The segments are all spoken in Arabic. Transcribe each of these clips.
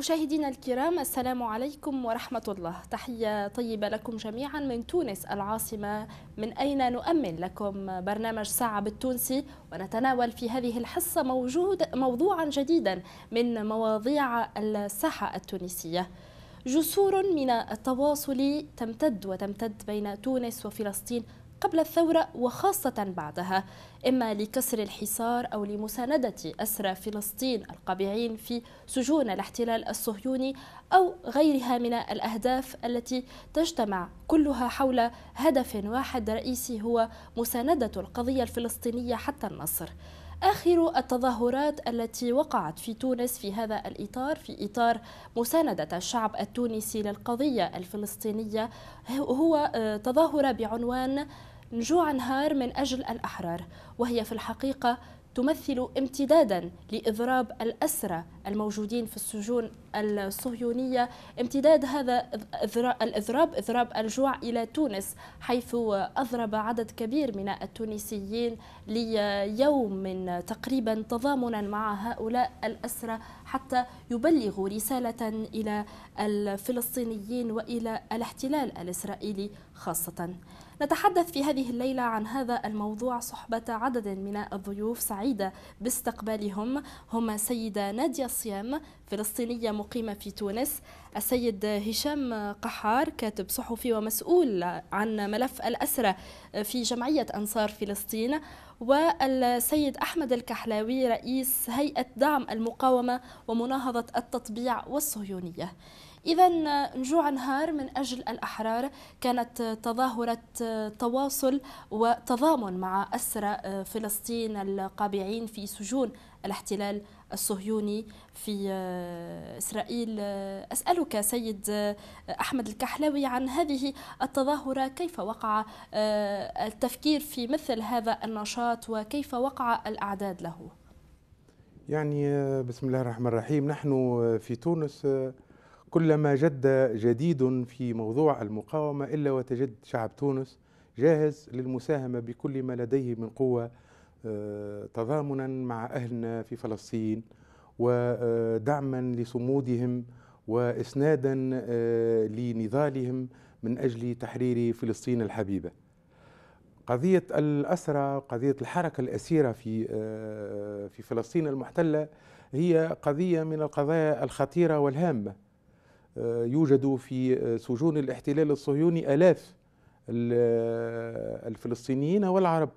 مشاهدينا الكرام السلام عليكم ورحمة الله تحية طيبة لكم جميعا من تونس العاصمة من أين نؤمن لكم برنامج ساعة بالتونسي ونتناول في هذه الحصة موجود موضوعا جديدا من مواضيع الساحة التونسية جسور من التواصل تمتد وتمتد بين تونس وفلسطين قبل الثورة وخاصة بعدها إما لكسر الحصار أو لمساندة أسرى فلسطين القابعين في سجون الاحتلال الصهيوني أو غيرها من الأهداف التي تجتمع كلها حول هدف واحد رئيسي هو مساندة القضية الفلسطينية حتى النصر آخر التظاهرات التي وقعت في تونس في هذا الإطار في إطار مساندة الشعب التونسي للقضية الفلسطينية هو آه، تظاهرة بعنوان نجوع نهار من أجل الأحرار وهي في الحقيقة تمثل امتدادا لإضراب الأسرى الموجودين في السجون الصهيونية امتداد هذا الإضراب إضراب الجوع إلى تونس حيث أضرب عدد كبير من التونسيين ليوم من تقريبا تضامنا مع هؤلاء الأسرى حتى يبلغوا رسالة إلى الفلسطينيين وإلى الاحتلال الإسرائيلي خاصة نتحدث في هذه الليلة عن هذا الموضوع صحبة عدد من الضيوف سعيدة باستقبالهم هما السيدة نادية صيام فلسطينية مقيمة في تونس السيد هشام قحار كاتب صحفي ومسؤول عن ملف الأسرة في جمعية أنصار فلسطين والسيد أحمد الكحلاوي رئيس هيئة دعم المقاومة ومناهضة التطبيع والصهيونية إذا نجوع نهار من أجل الأحرار كانت آه، تظاهرة آه، تواصل وتضامن مع أسرى آه، فلسطين القابعين في سجون الاحتلال الصهيوني في إسرائيل أسألك سيد أحمد الكحلاوي عن هذه التظاهرة كيف وقع التفكير في مثل هذا النشاط وكيف وقع الأعداد له يعني بسم الله الرحمن الرحيم نحن في تونس كلما جد جديد في موضوع المقاومة إلا وتجد شعب تونس جاهز للمساهمة بكل ما لديه من قوة آه، تضامنا مع أهلنا في فلسطين ودعما لصمودهم وإسنادا آه، لنضالهم من أجل تحرير فلسطين الحبيبة قضية الأسرى قضية الحركة الأسيرة في آه، في فلسطين المحتلة هي قضية من القضايا الخطيرة والهامة آه، يوجد في آه، سجون الاحتلال الصهيوني آلاف آه، الفلسطينيين والعرب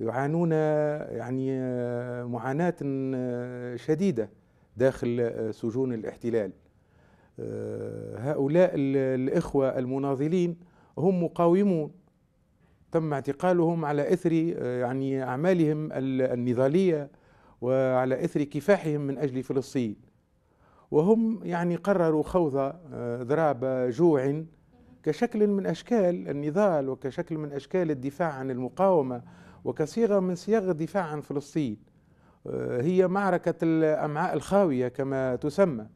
يعانون يعني معاناة شديدة داخل سجون الاحتلال هؤلاء الإخوة المناضلين هم مقاومون تم اعتقالهم على إثر يعني أعمالهم النضالية وعلى إثر كفاحهم من أجل فلسطين وهم يعني قرروا خوض ضراب آه، جوع كشكل من أشكال النضال وكشكل من أشكال الدفاع عن المقاومة وكصيغة من صياغ الدفاع عن فلسطين آه، هي معركة الأمعاء الخاوية كما تسمى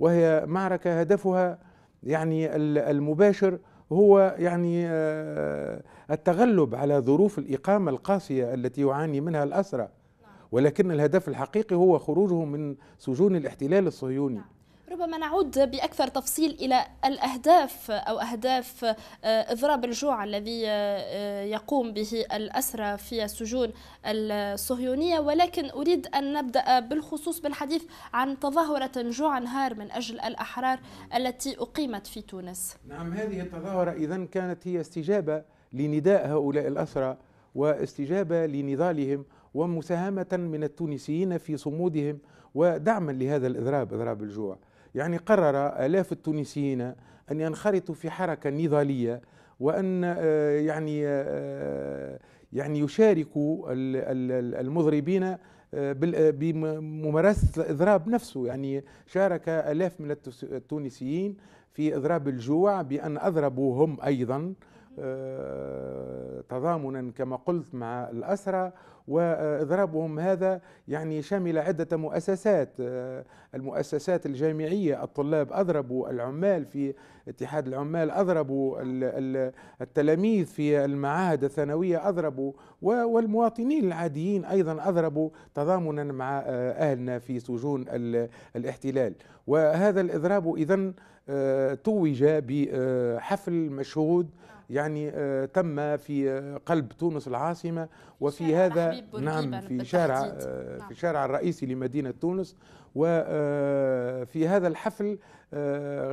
وهي معركة هدفها يعني المباشر هو يعني آه، التغلب على ظروف الإقامة القاسية التي يعاني منها الأسرى ولكن الهدف الحقيقي هو خروجهم من سجون الاحتلال الصهيوني نعم. ربما نعود بأكثر تفصيل إلى الأهداف أو أهداف آه، إضراب الجوع الذي آه، آه، يقوم به الأسرى في السجون الصهيونية ولكن أريد أن نبدأ بالخصوص بالحديث عن تظاهرة جوع نهار من أجل الأحرار التي أقيمت في تونس نعم هذه التظاهرة إذا كانت هي استجابة لنداء هؤلاء الأسرى واستجابة لنضالهم ومساهمة من التونسيين في صمودهم ودعما لهذا الإضراب إضراب الجوع يعني قرر آلاف التونسيين أن ينخرطوا في حركة نضالية وأن آه، يعني آه، يعني يشاركوا المضربين آه، بممارسة الإضراب نفسه يعني شارك آلاف من التونسيين في إضراب الجوع بأن أضربوا هم أيضا آه، تضامنا كما قلت مع الأسرة وإضرابهم هذا يعني شمل عدة مؤسسات آه، المؤسسات الجامعية الطلاب أضربوا العمال في اتحاد العمال أضربوا التلاميذ في المعاهد الثانوية أضربوا والمواطنين العاديين أيضا أضربوا تضامنا مع آه، أهلنا في سجون الاحتلال وهذا الإضراب إذا توج بحفل مشهود يعني آه، تم في قلب تونس العاصمة وفي هذا نعم في شارع آه، في شارع نعم. الرئيسي لمدينة تونس وفي آه، هذا الحفل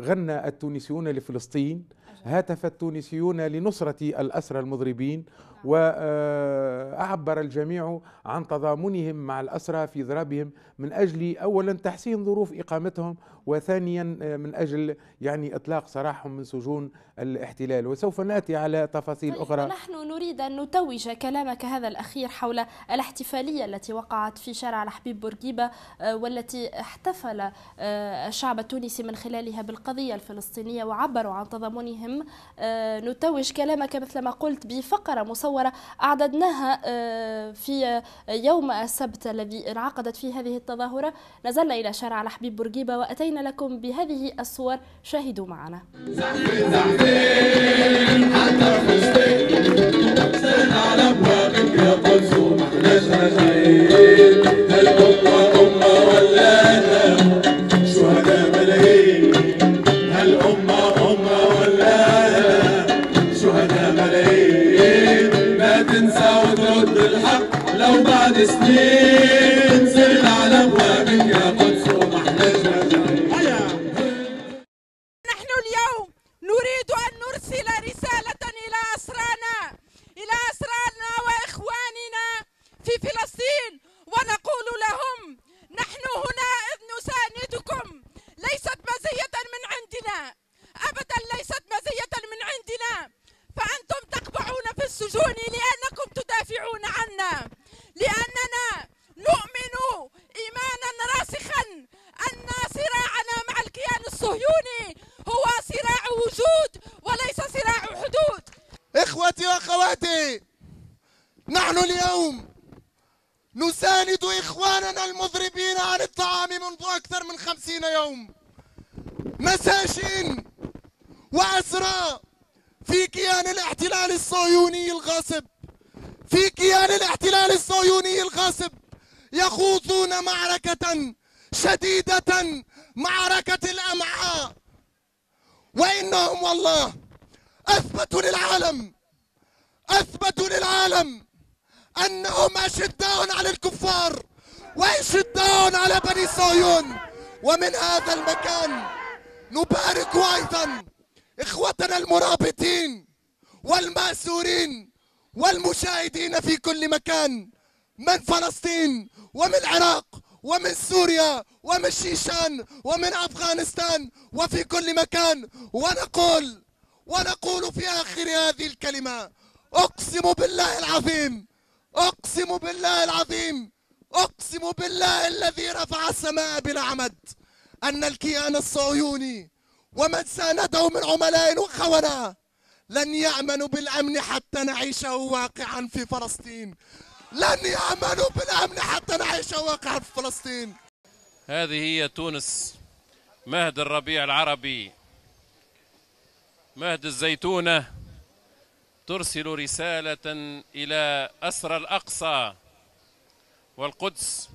غنى التونسيون لفلسطين هتف التونسيون لنصرة الأسرى المضربين وأعبر آه، الجميع عن تضامنهم مع الأسرى في ضربهم من أجل أولا تحسين ظروف إقامتهم وثانيا آه، من أجل يعني إطلاق سراحهم من سجون الاحتلال وسوف نأتي على تفاصيل طيب أخرى نحن نريد أن نتوج كلامك هذا الأخير حول الاحتفالية التي وقعت في شارع الحبيب بورقيبة آه، والتي احتفل الشعب التونسي من خلالها بالقضية الفلسطينية وعبروا عن تضامنهم نتوج كلامك مثل ما قلت بفقرة مصورة المصورة أعددناها آه، في آه، يوم السبت الذي انعقدت فيه هذه التظاهرة نزلنا إلى شارع الحبيب بورقيبة وأتينا لكم بهذه الصور شاهدوا معنا حتى this me. لهم والله اثبتوا للعالم اثبتوا للعالم انهم اشداء على الكفار واشداء على بني صهيون ومن هذا المكان نبارك ايضا اخوتنا المرابطين والماسورين والمشاهدين في كل مكان من فلسطين ومن العراق ومن سوريا ومن شيشان ومن أفغانستان وفي كل مكان ونقول ونقول في آخر هذه الكلمة أقسم بالله العظيم أقسم بالله العظيم أقسم بالله الذي رفع السماء بلا عمد أن الكيان الصهيوني ومن سانده من عملاء وخونة لن يأمنوا بالأمن حتى نعيشه واقعا في فلسطين لن يعملوا بالأمن حتى نعيش واقع في فلسطين هذه هي تونس مهد الربيع العربي مهد الزيتونة ترسل رسالة إلى أسرى الأقصى والقدس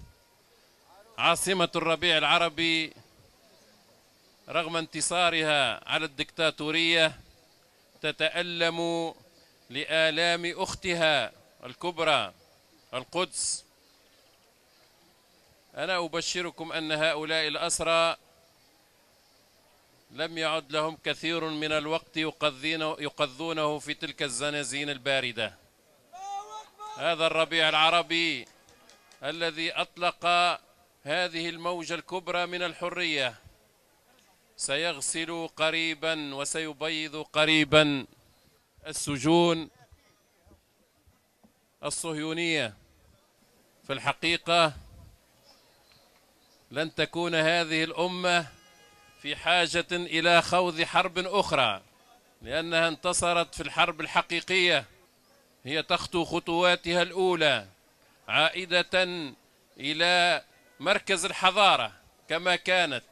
عاصمة الربيع العربي رغم انتصارها على الدكتاتورية تتألم لآلام أختها الكبرى القدس أنا أبشركم أن هؤلاء الأسرى لم يعد لهم كثير من الوقت يقضونه في تلك الزنازين الباردة هذا الربيع العربي الذي أطلق هذه الموجة الكبرى من الحرية سيغسل قريبا وسيبيض قريبا السجون الصهيونيه في الحقيقة لن تكون هذه الأمة في حاجة إلى خوض حرب أخرى لأنها انتصرت في الحرب الحقيقية هي تخطو خطواتها الأولى عائدة إلى مركز الحضارة كما كانت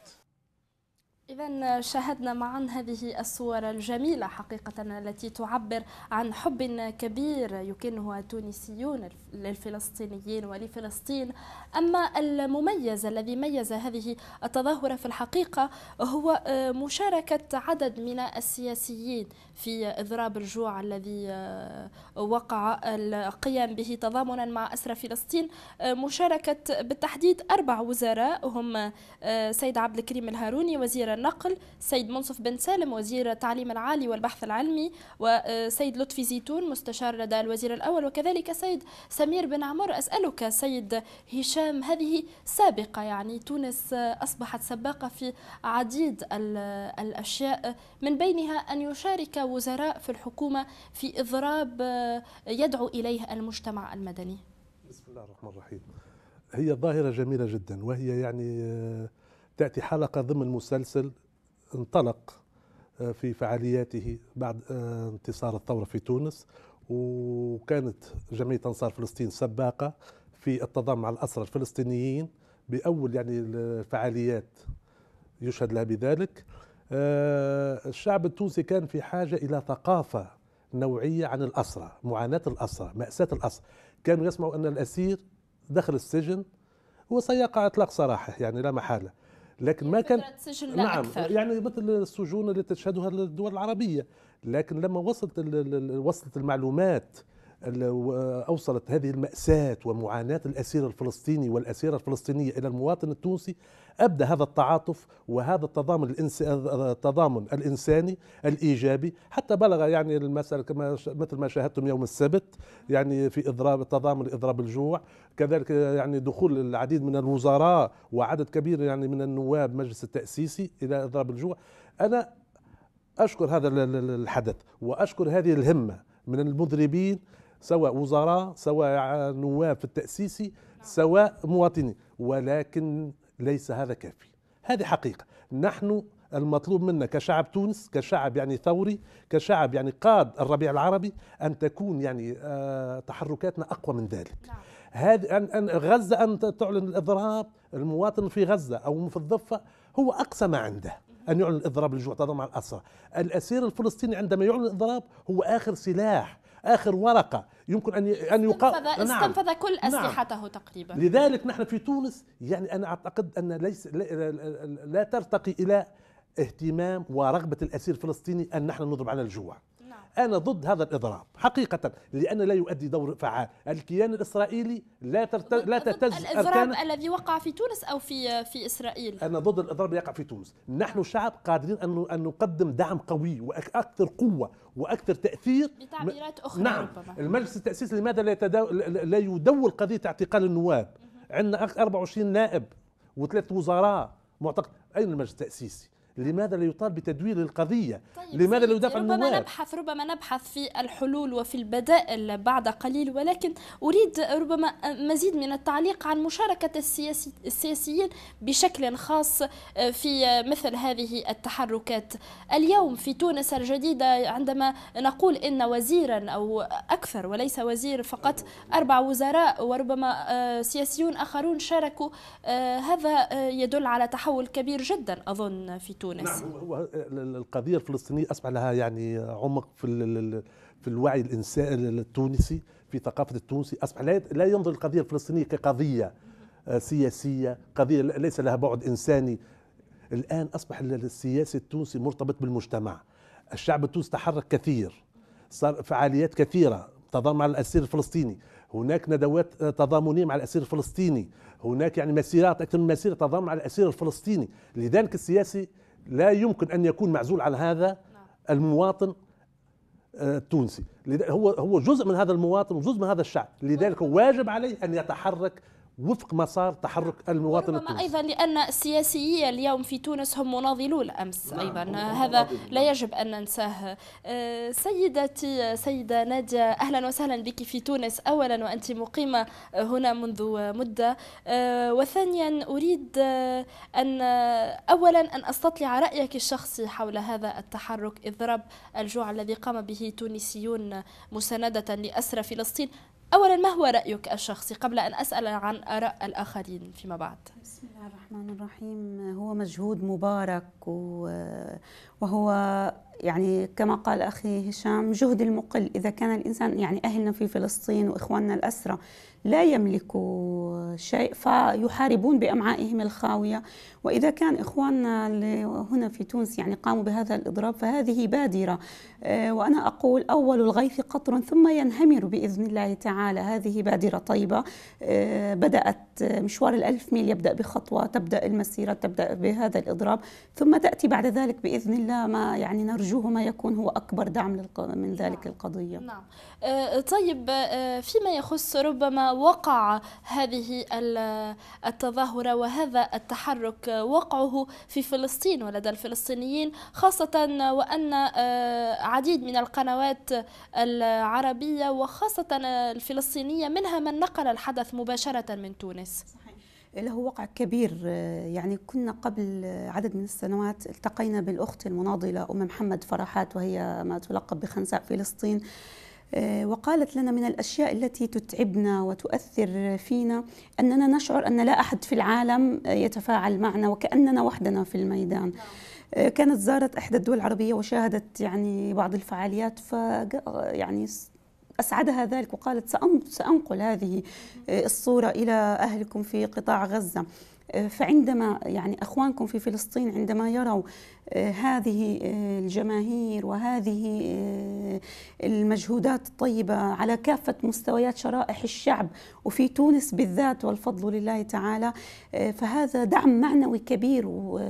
إذا شاهدنا معا هذه الصور الجميلة حقيقة التي تعبر عن حب كبير يكنه التونسيون للفلسطينيين ولفلسطين أما المميز الذي ميز هذه التظاهرة في الحقيقة هو آه، مشاركة عدد من السياسيين في إضراب الجوع الذي آه، وقع القيام به تضامنا مع أسرى فلسطين آه، مشاركة بالتحديد أربع وزراء هم سيد عبد الكريم الهاروني وزير النقل سيد منصف بن سالم وزير التعليم العالي والبحث العلمي وسيد آه، لطفي زيتون مستشار لدى الوزير الأول وكذلك سيد سمير بن عمر أسألك سيد هشام هذه سابقة يعني تونس آه، أصبحت سباقة في عديد الأشياء من بينها أن يشارك وزراء في الحكومة في إضراب آه، يدعو إليه المجتمع المدني بسم الله الرحمن الرحيم هي ظاهرة جميلة جدا وهي يعني تأتي حلقة ضمن مسلسل انطلق آه، في فعالياته بعد آه، انتصار الثورة في تونس وكانت جمعية أنصار فلسطين سباقة في التضامن مع الأسرى الفلسطينيين بأول يعني الفعاليات يشهد لها بذلك آه، الشعب التونسي كان في حاجة إلى ثقافة نوعية عن الأسرى معاناة الأسرى مأساة الأسرى كانوا يسمعوا أن الأسير دخل السجن وسيقع إطلاق سراحه يعني لا محالة لكن ما يعني كان نعم أكثر. يعني مثل السجون اللي تشهدها الدول العربيه لكن لما وصلت وصلت المعلومات أوصلت هذه المأساة ومعاناة الأسير الفلسطيني والأسيرة الفلسطينية إلى المواطن التونسي أبدى هذا التعاطف وهذا التضامن الإنساني التضامن الإنساني الإيجابي حتى بلغ يعني المسألة كما مثل ما شاهدتم يوم السبت يعني في إضراب التضامن إضراب الجوع كذلك يعني دخول العديد من الوزراء وعدد كبير يعني من النواب مجلس التأسيسي إلى إضراب الجوع أنا أشكر هذا الحدث وأشكر هذه الهمة من المذنبين سواء وزراء سواء نواب في التأسيسي سواء مواطنين ولكن ليس هذا كافي هذه حقيقة نحن المطلوب منا كشعب تونس كشعب يعني ثوري كشعب يعني قاد الربيع العربي أن تكون يعني آه، تحركاتنا أقوى من ذلك نعم. هذه أن أن غزة أن تعلن الإضراب المواطن في غزة أو في الضفة هو أقصى ما عنده أن يعلن الإضراب للجوع مع الأسرى الأسير الفلسطيني عندما يعلن الإضراب هو آخر سلاح اخر ورقه يمكن ان ان يقال استنفذ, نعم. استنفذ كل نعم. اسلحته نعم. تقريبا لذلك نحن في تونس يعني انا اعتقد ان ليس لا, لا, لا, لا ترتقي الى اهتمام ورغبه الاسير الفلسطيني ان نحن نضرب على الجوع أنا ضد هذا الإضراب حقيقة لأنه لا يؤدي دور فعال الكيان الإسرائيلي لا ترت... لا تهتز الإضراب الذي وقع في تونس أو في في إسرائيل أنا ضد الإضراب الذي يقع في تونس نحن شعب قادرين أن أن نقدم دعم قوي وأكثر قوة وأكثر تأثير بتعبيرات أخرى نعم ربما. المجلس التأسيسي لماذا لا, يتداو... لا يدول قضية اعتقال النواب عندنا 24 نائب وثلاث وزراء معتقد أين المجلس التأسيسي لماذا لا يطال بتدوير القضية طيب لماذا لا يدافع ربما نبحث ربما نبحث في الحلول وفي البدائل بعد قليل ولكن أريد ربما مزيد من التعليق عن مشاركة السياسي السياسيين بشكل خاص آه، في مثل هذه التحركات اليوم في تونس الجديدة عندما نقول إن وزيرا أو أكثر وليس وزير فقط أربع وزراء وربما آه، سياسيون آخرون شاركوا آه، هذا يدل على تحول كبير جدا أظن في تونس تونس نعم القضيه الفلسطينيه اصبح لها يعني عمق في في الوعي الانساني التونسي في ثقافه التونسي اصبح لا ينظر القضيه الفلسطينيه كقضيه آه، سياسيه قضيه ليس لها بعد انساني الان اصبح السياسي التونسي مرتبط بالمجتمع الشعب التونسي تحرك كثير صار فعاليات كثيره تضامن مع الاسير الفلسطيني هناك ندوات آه، تضامنيه مع الاسير الفلسطيني هناك يعني مسيرات اكثر من مسيره تضامن مع الاسير الفلسطيني لذلك السياسي لا يمكن ان يكون معزول عن هذا نعم. المواطن آه، التونسي هو هو جزء من هذا المواطن وجزء من هذا الشعب لذلك واجب عليه ان يتحرك وفق مسار تحرك نعم. المواطن التونسي ايضا لان السياسيين اليوم في تونس هم مناضلو الامس نعم، ايضا هذا لا يجب ان ننساه أه، سيدتي سيده ناديه اهلا وسهلا بك في تونس اولا وانت مقيمه هنا منذ مده أه، وثانيا اريد أه، ان اولا ان استطلع رايك الشخصي حول هذا التحرك اضراب الجوع الذي قام به تونسيون مسانده لاسرى فلسطين أولا ما هو رأيك الشخصي قبل أن أسأل عن آراء الآخرين فيما بعد؟ بسم الله الرحمن الرحيم هو مجهود مبارك وهو يعني كما قال اخي هشام جهد المقل اذا كان الانسان يعني اهلنا في فلسطين واخواننا الاسرى لا يملكوا شيء فيحاربون بامعائهم الخاويه واذا كان اخواننا هنا في تونس يعني قاموا بهذا الاضراب فهذه بادره آه، وانا اقول اول الغيث قطر ثم ينهمر باذن الله تعالى هذه بادره طيبه آه، بدات مشوار الالف ميل يبدا بخطوه خطوة تبدأ المسيرة تبدأ بهذا الإضراب ثم تأتي بعد ذلك بإذن الله ما يعني نرجوه ما يكون هو أكبر دعم من ذلك نعم. القضية نعم آه، طيب آه، فيما يخص ربما وقع هذه التظاهرة وهذا التحرك آه، وقعه في فلسطين ولدى الفلسطينيين خاصة وأن عديد من القنوات العربية وخاصة الفلسطينية منها من نقل الحدث مباشرة من تونس له وقع كبير آه، يعني كنا قبل عدد من السنوات التقينا بالأخت المناضلة أم محمد فرحات وهي ما تلقب بخنساء فلسطين آه، وقالت لنا من الاشياء التي تتعبنا وتؤثر فينا اننا نشعر ان لا احد في العالم يتفاعل معنا وكاننا وحدنا في الميدان نعم. آه، كانت زارت احدى الدول العربيه وشاهدت يعني بعض الفعاليات ف يعني أسعدها ذلك وقالت سأنقل هذه آه، الصورة إلى أهلكم في قطاع غزة آه، فعندما يعني اخوانكم في فلسطين عندما يروا آه، هذه آه، الجماهير وهذه آه، المجهودات الطيبة على كافة مستويات شرائح الشعب وفي تونس بالذات والفضل لله تعالى فهذا دعم معنوي كبير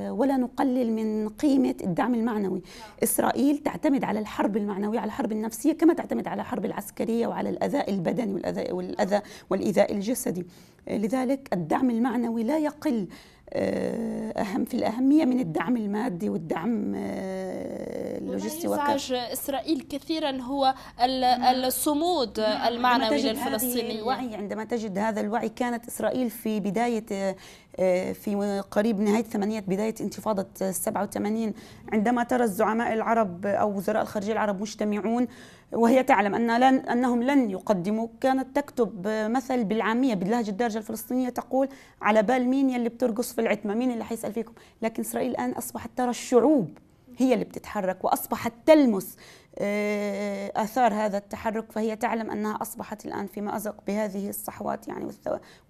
ولا نقلل من قيمة الدعم المعنوي إسرائيل تعتمد على الحرب المعنوية على الحرب النفسية كما تعتمد على الحرب العسكرية وعلى الأذى البدني والأذى, والإذاء الجسدي لذلك الدعم المعنوي لا يقل آه، اهم في الاهميه من الدعم المادي والدعم آه، اللوجستي وكذا يزعج اسرائيل كثيرا هو الصمود المعنوي للفلسطيني الوعي عندما تجد هذا الوعي كانت اسرائيل في بدايه آه، آه، في قريب نهاية الثمانينات بداية انتفاضة السبعة والثمانين عندما ترى الزعماء العرب أو وزراء الخارجية العرب مجتمعون وهي تعلم أن لن أنهم لن يقدموا كانت تكتب مثل بالعامية باللهجة الدارجة الفلسطينية تقول على بال مين يلي بترقص في العتمة مين اللي حيسأل فيكم لكن إسرائيل الآن أصبحت ترى الشعوب هي اللي بتتحرك وأصبحت تلمس آه، آثار هذا التحرك فهي تعلم أنها أصبحت الآن في مأزق بهذه الصحوات يعني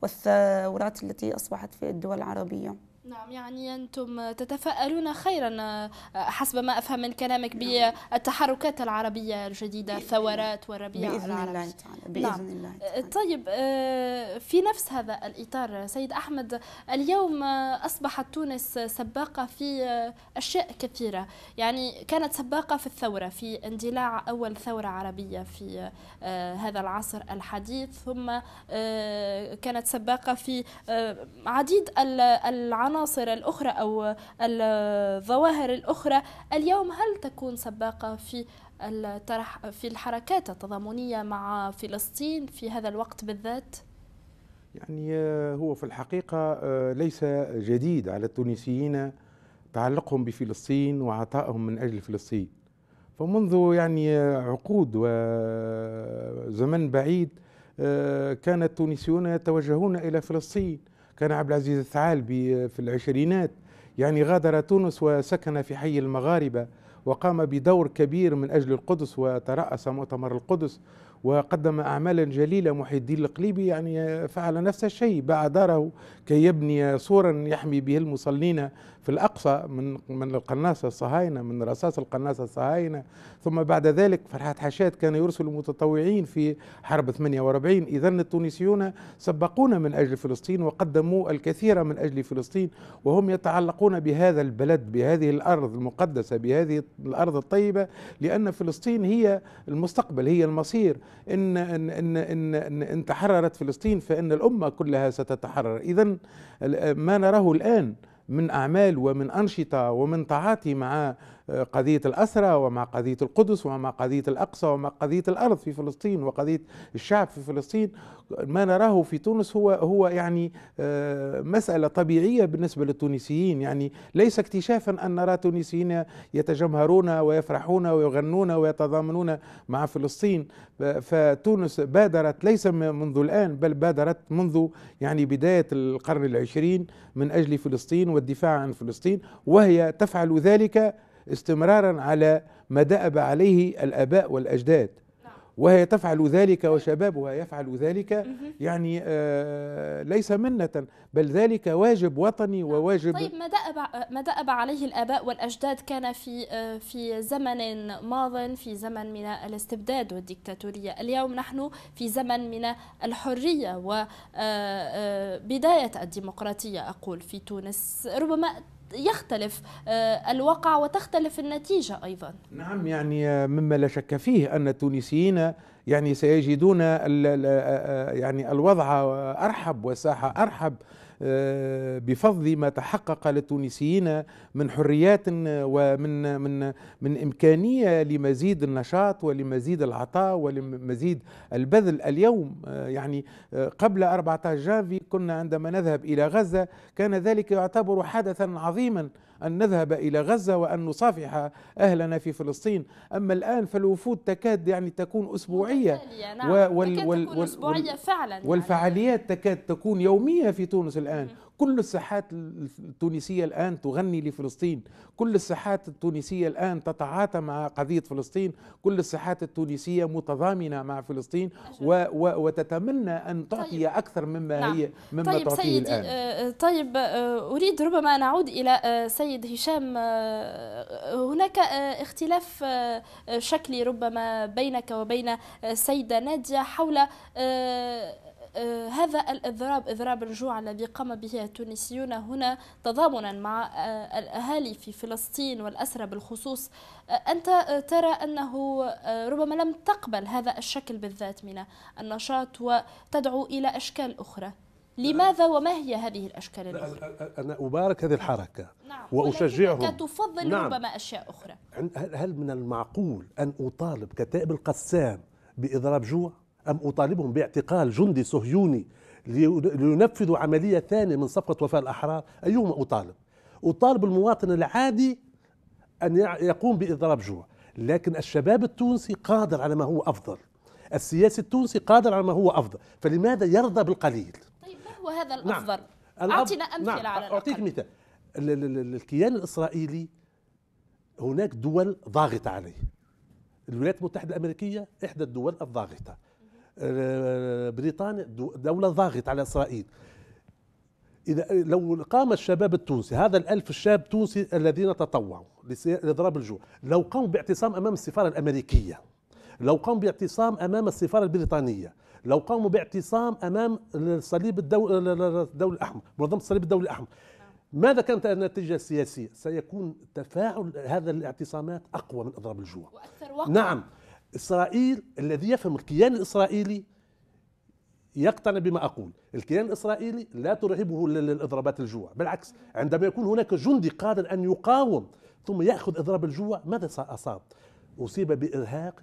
والثورات التي أصبحت في الدول العربية نعم يعني أنتم تتفائلون خيرا حسب ما أفهم من كلامك نعم. بالتحركات العربية الجديدة ثورات والربيع بإذن العربي. الله تعالى نعم. بإذن الله تعالى. طيب آه، في نفس هذا الإطار سيد أحمد اليوم أصبحت تونس سباقة في أشياء كثيرة يعني كانت سباقة في الثورة في اندلاع أول ثورة عربية في آه، هذا العصر الحديث ثم آه، كانت سباقة في عديد العناصر العناصر الأخرى أو الظواهر الأخرى اليوم هل تكون سباقة في في الحركات التضامنية مع فلسطين في هذا الوقت بالذات؟ يعني آه، هو في الحقيقة آه، ليس جديد على التونسيين تعلقهم بفلسطين وعطائهم من أجل فلسطين فمنذ يعني آه، عقود وزمن بعيد كان التونسيون يتوجهون إلى فلسطين كان عبد العزيز الثعالبي في العشرينات يعني غادر تونس وسكن في حي المغاربة وقام بدور كبير من أجل القدس وترأس مؤتمر القدس وقدم أعمالا جليلة محي الدين القليبي يعني فعل نفس الشيء باع داره كي يبني سورا يحمي به المصلين في الأقصى من من القناصة الصهاينة من رصاص القناصة الصهاينة ثم بعد ذلك فرحات حشاد كان يرسل متطوعين في حرب 48 إذا التونسيون سبقونا من أجل فلسطين وقدموا الكثير من أجل فلسطين وهم يتعلقون بهذا البلد بهذه الأرض المقدسة بهذه الأرض الطيبة لأن فلسطين هي المستقبل هي المصير إن, إن, إن, إن, إن, إن تحررت فلسطين فإن الأمة كلها ستتحرر إذا ما نراه الآن من أعمال ومن أنشطة ومن تعاطي مع قضية الأسرة ومع قضية القدس ومع قضية الأقصى ومع قضية الأرض في فلسطين وقضية الشعب في فلسطين ما نراه في تونس هو هو يعني آه، مسألة طبيعية بالنسبة للتونسيين يعني ليس اكتشافا أن نرى تونسيين يتجمهرون ويفرحون ويغنون ويتضامنون مع فلسطين فتونس بادرت ليس منذ الآن بل بادرت منذ يعني بداية القرن العشرين من أجل فلسطين والدفاع عن فلسطين وهي تفعل ذلك استمرارا على ما دأب عليه الآباء والأجداد وهي تفعل ذلك وشبابها يفعل ذلك يعني آه، ليس منة بل ذلك واجب وطني نعم. وواجب طيب ما دأب ما دأب عليه الآباء والأجداد كان في آه، في زمن ماض في زمن من الاستبداد والديكتاتورية اليوم نحن في زمن من الحرية وبداية آه، الديمقراطية أقول في تونس ربما يختلف آه، الواقع وتختلف النتيجة أيضا نعم يعني آه، مما لا شك فيه أن التونسيين آه، يعني سيجدون يعني الوضع أرحب والساحة أرحب آه، بفضل ما تحقق للتونسيين من حريات ومن من من امكانيه لمزيد النشاط ولمزيد العطاء ولمزيد البذل اليوم آه، يعني آه، قبل 14 جانفي كنا عندما نذهب الى غزه كان ذلك يعتبر حدثا عظيما أن نذهب إلى غزة وأن نصافح أهلنا في فلسطين أما الآن فالوفود تكاد يعني تكون أسبوعية نعم. وال تكاد تكون وال وال فعلا يعني. والفعاليات تكاد تكون يومية في تونس الآن م. كل الساحات التونسية الآن تغني لفلسطين كل الساحات التونسية الآن تتعاطى مع قضية فلسطين كل الساحات التونسية متضامنة مع فلسطين و و وتتمنى أن تعطي طيب. أكثر مما نعم. هي مما طيب تعطيه سيدي الآن آه، آه، طيب آه، أريد ربما أن أعود إلى سيد هشام هناك اختلاف شكلي ربما بينك وبين السيدة نادية حول آه، هذا الإضراب إضراب الجوع الذي قام به التونسيون هنا تضامنا مع آه، الأهالي في فلسطين والأسرى بالخصوص آه، أنت ترى أنه ربما لم تقبل هذا الشكل بالذات من النشاط وتدعو إلى أشكال أخرى لماذا وما هي هذه الأشكال الأخرى؟ أنا أبارك هذه الحركة نعم وأشجعهم تفضل نعم ربما أشياء أخرى هل من المعقول أن أطالب كتائب القسام بإضراب جوع؟ أم أطالبهم باعتقال جندي صهيوني لينفذوا عملية ثانية من صفقة وفاء الأحرار أيهما أطالب أطالب المواطن العادي أن يقوم بإضراب جوع لكن الشباب التونسي قادر على ما هو أفضل السياسي التونسي قادر على ما هو أفضل فلماذا يرضى بالقليل طيب ما هو هذا نعم. الأفضل نعم. أعطينا أمثلة نعم. على الأقل. أعطيك مثال الكيان الإسرائيلي هناك دول ضاغطة عليه الولايات المتحدة الأمريكية إحدى الدول الضاغطة بريطانيا دولة ضاغطة على إسرائيل إذا لو قام الشباب التونسي هذا الألف الشاب تونسي الذين تطوعوا لإضراب الجوع لو قاموا باعتصام أمام السفارة الأمريكية لو قاموا باعتصام أمام السفارة البريطانية لو قاموا باعتصام أمام الصليب الدول الدولي الأحمر منظمة الصليب الدولي الأحمر ماذا كانت النتيجة السياسية؟ سيكون تفاعل هذا الاعتصامات أقوى من إضراب الجوع وأكثر وقع. نعم إسرائيل الذي يفهم الكيان الإسرائيلي يقتنع بما أقول الكيان الإسرائيلي لا ترهبه الإضرابات الجوع بالعكس عندما يكون هناك جندي قادر أن يقاوم ثم يأخذ إضراب الجوع ماذا أصاب أصيب بإرهاق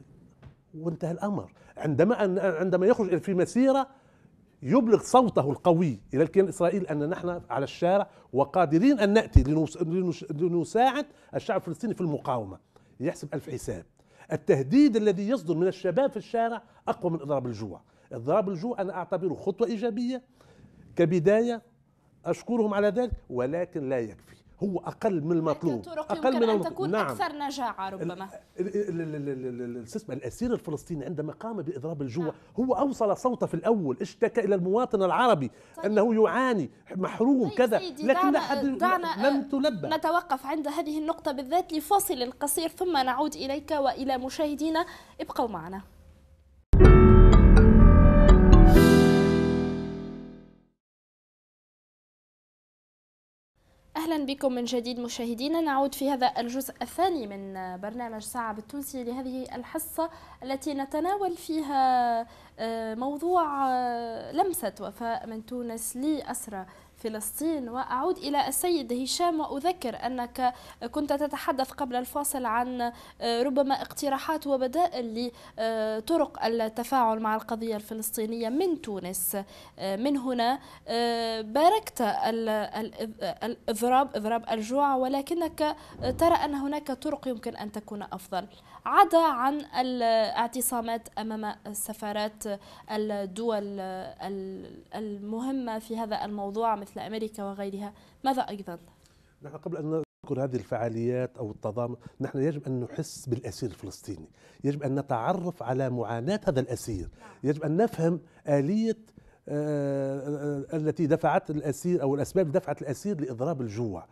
وانتهى الأمر عندما عندما يخرج في مسيرة يبلغ صوته القوي إلى الكيان الإسرائيلي أن نحن على الشارع وقادرين أن نأتي لنساعد الشعب الفلسطيني في المقاومة يحسب ألف حساب التهديد الذي يصدر من الشباب في الشارع أقوى من إضراب الجوع إضراب الجوع أنا أعتبره خطوة إيجابية كبداية أشكرهم على ذلك ولكن لا يكفي هو اقل من المطلوب اقل من المطلوب. أن تكون نعم. اكثر نجاعه ربما الاسير الفلسطيني عندما قام باضراب الجوع نعم. هو اوصل صوته في الاول اشتكى الى المواطن العربي طيب. انه يعاني محروم طيب كذا لكن دعنا, دعنا لم آه، تلبى نتوقف عند هذه النقطه بالذات لفاصل قصير ثم نعود اليك والى مشاهدينا ابقوا معنا اهلا بكم من جديد مشاهدينا نعود في هذا الجزء الثاني من برنامج ساعه بالتونسي لهذه الحصه التي نتناول فيها آه، موضوع آه، لمسه وفاء من تونس لاسرى فلسطين وأعود إلى السيد هشام وأذكر أنك كنت تتحدث قبل الفاصل عن آه، ربما اقتراحات وبدائل لطرق آه، التفاعل مع القضية الفلسطينية من تونس آه، من هنا باركت الإضراب إضراب الجوع ولكنك ترى أن هناك طرق يمكن أن تكون أفضل عدا عن الاعتصامات امام سفارات الدول المهمه في هذا الموضوع مثل امريكا وغيرها ماذا ايضا نحن قبل ان نذكر هذه الفعاليات او التضامن، نحن يجب ان نحس بالاسير الفلسطيني، يجب ان نتعرف على معاناه هذا الاسير، نعم. يجب ان نفهم اليه آه، آه، التي دفعت الاسير او الاسباب دفعت الاسير لاضراب الجوع.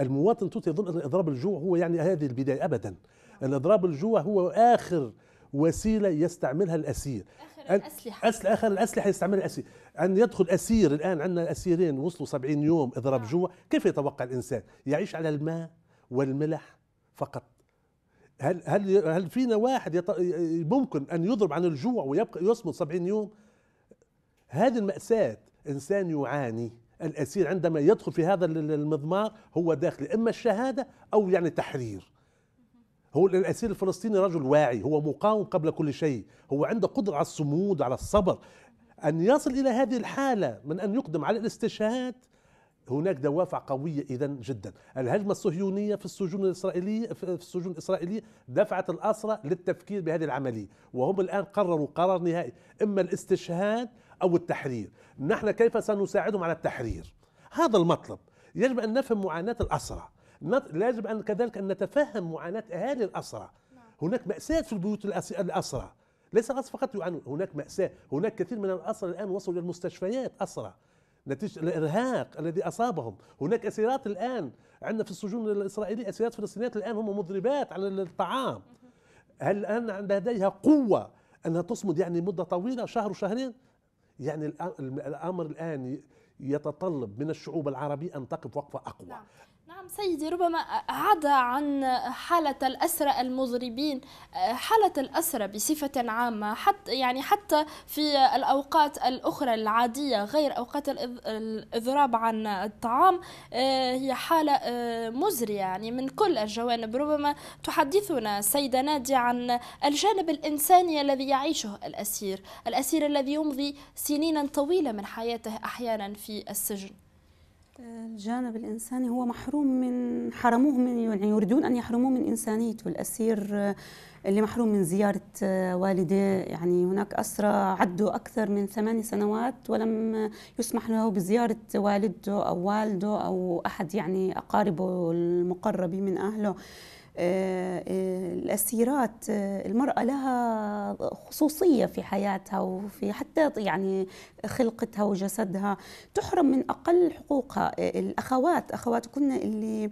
المواطن توتي يظن ان اضراب الجوع هو يعني هذه البدايه ابدا. الاضراب الجوع هو اخر وسيله يستعملها الاسير اخر الاسلحه اخر الاسلحه يستعملها الاسير ان يدخل اسير الان عندنا اسيرين وصلوا 70 يوم اضراب نعم. جوع كيف يتوقع الانسان يعيش على الماء والملح فقط هل هل هل فينا واحد يط... ممكن ان يضرب عن الجوع ويبقى يصمد 70 يوم هذه الماساه انسان يعاني الاسير عندما يدخل في هذا المضمار هو داخل اما الشهاده او يعني تحرير هو الاسير الفلسطيني رجل واعي هو مقاوم قبل كل شيء هو عنده قدره على الصمود على الصبر ان يصل الى هذه الحاله من ان يقدم على الاستشهاد هناك دوافع قوية إذا جدا الهجمة الصهيونية في السجون الإسرائيلية في السجون الإسرائيلية دفعت الأسرى للتفكير بهذه العملية وهم الآن قرروا قرار نهائي إما الاستشهاد أو التحرير نحن كيف سنساعدهم على التحرير هذا المطلب يجب أن نفهم معاناة الأسرى لازم أن كذلك أن نتفهم معاناة أهالي الأسرة نعم. هناك مأساة في البيوت الأسرة ليس الأسرة فقط يعانون هناك مأساة هناك كثير من الأسرى الآن وصلوا إلى المستشفيات أسرى نتيجة الإرهاق الذي أصابهم هناك أسيرات الآن عندنا في السجون الإسرائيلية أسيرات فلسطينيات الآن هم مضربات على الطعام هل الآن عند لديها قوة أنها تصمد يعني مدة طويلة شهر وشهرين يعني الأمر الآن يتطلب من الشعوب العربية أن تقف وقفة أقوى نعم. نعم سيدي ربما عدا عن حالة الأسرى المضربين حالة الأسرى بصفة عامة حتى يعني حتى في الأوقات الأخرى العادية غير أوقات الإضراب عن الطعام آه، هي حالة آه، مزرية يعني من كل الجوانب ربما تحدثنا السيدة نادي عن الجانب الإنساني الذي يعيشه الأسير الأسير الذي يمضي سنين طويلة من حياته أحيانا في السجن الجانب الإنساني هو محروم من حرموه من يعني يريدون أن يحرموه من إنسانيته الأسير آه، اللي محروم من زيارة آه، والديه يعني هناك أسرى عدوا أكثر من ثماني سنوات ولم يسمح له بزيارة والده أو والده أو أحد يعني أقاربه المقربين من أهله آه، آه، الأسيرات آه، المرأة لها خصوصية في حياتها وفي حتى يعني خلقتها وجسدها تحرم من أقل حقوقها الأخوات أخواتكن اللي